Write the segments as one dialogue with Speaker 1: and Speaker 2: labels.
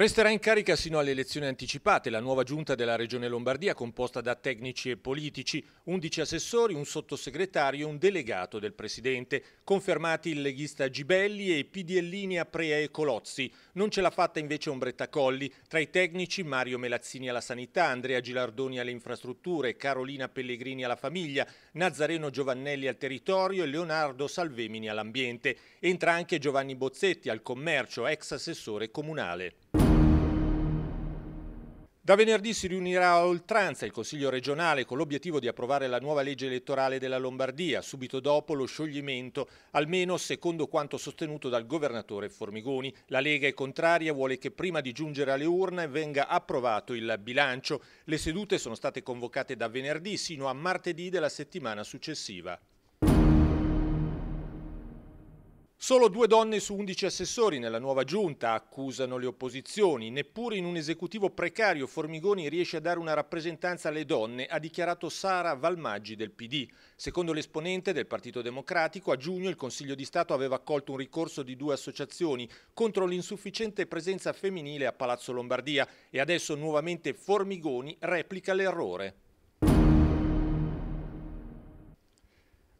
Speaker 1: Resterà in carica sino alle elezioni anticipate la nuova giunta della Regione Lombardia composta da tecnici e politici, 11 assessori, un sottosegretario e un delegato del Presidente, confermati il leghista Gibelli e i PDLini Aprea e Colozzi. Non ce l'ha fatta invece Ombretta Colli, tra i tecnici Mario Melazzini alla Sanità, Andrea Gilardoni alle Infrastrutture, Carolina Pellegrini alla Famiglia, Nazareno Giovannelli al Territorio e Leonardo Salvemini all'Ambiente. Entra anche Giovanni Bozzetti al Commercio, ex assessore comunale. Da venerdì si riunirà a oltranza il Consiglio regionale con l'obiettivo di approvare la nuova legge elettorale della Lombardia, subito dopo lo scioglimento, almeno secondo quanto sostenuto dal governatore Formigoni. La Lega è contraria, vuole che prima di giungere alle urne venga approvato il bilancio. Le sedute sono state convocate da venerdì sino a martedì della settimana successiva. Solo due donne su 11 assessori nella nuova giunta accusano le opposizioni. Neppure in un esecutivo precario Formigoni riesce a dare una rappresentanza alle donne, ha dichiarato Sara Valmaggi del PD. Secondo l'esponente del Partito Democratico, a giugno il Consiglio di Stato aveva accolto un ricorso di due associazioni contro l'insufficiente presenza femminile a Palazzo Lombardia e adesso nuovamente Formigoni replica l'errore.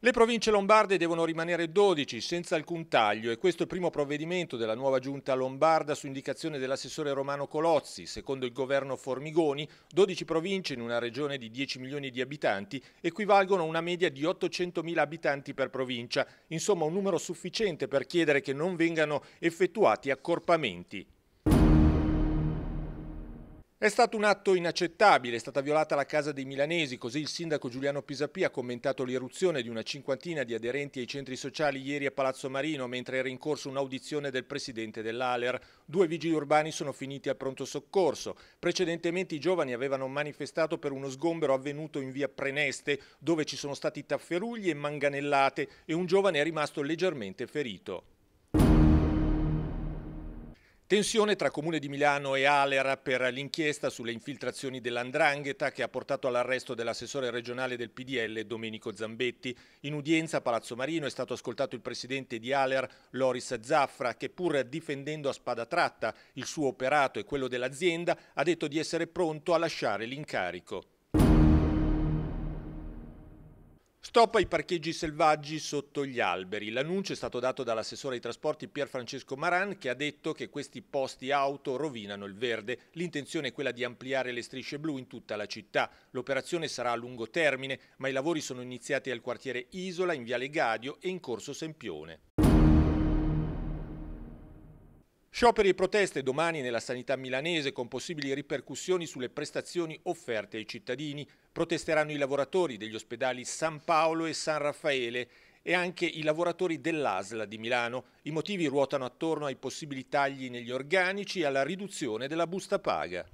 Speaker 1: Le province lombarde devono rimanere 12 senza alcun taglio e questo è il primo provvedimento della nuova giunta lombarda su indicazione dell'assessore Romano Colozzi. Secondo il governo Formigoni, 12 province in una regione di 10 milioni di abitanti equivalgono a una media di 800 mila abitanti per provincia, insomma un numero sufficiente per chiedere che non vengano effettuati accorpamenti. È stato un atto inaccettabile, è stata violata la casa dei milanesi, così il sindaco Giuliano Pisapia ha commentato l'irruzione di una cinquantina di aderenti ai centri sociali ieri a Palazzo Marino mentre era in corso un'audizione del presidente dell'Aler. Due vigili urbani sono finiti al pronto soccorso. Precedentemente i giovani avevano manifestato per uno sgombero avvenuto in via Preneste dove ci sono stati tafferugli e manganellate e un giovane è rimasto leggermente ferito. Tensione tra Comune di Milano e Alera per l'inchiesta sulle infiltrazioni dell'Andrangheta che ha portato all'arresto dell'assessore regionale del PDL Domenico Zambetti. In udienza a Palazzo Marino è stato ascoltato il presidente di Aler Loris Zaffra che pur difendendo a spada tratta il suo operato e quello dell'azienda ha detto di essere pronto a lasciare l'incarico. Stop ai parcheggi selvaggi sotto gli alberi. L'annuncio è stato dato dall'assessore ai trasporti Pier Francesco Maran che ha detto che questi posti auto rovinano il verde. L'intenzione è quella di ampliare le strisce blu in tutta la città. L'operazione sarà a lungo termine, ma i lavori sono iniziati al quartiere Isola, in Viale Gadio e in Corso Sempione. Scioperi e proteste domani nella sanità milanese con possibili ripercussioni sulle prestazioni offerte ai cittadini. Protesteranno i lavoratori degli ospedali San Paolo e San Raffaele e anche i lavoratori dell'ASLA di Milano. I motivi ruotano attorno ai possibili tagli negli organici e alla riduzione della busta paga.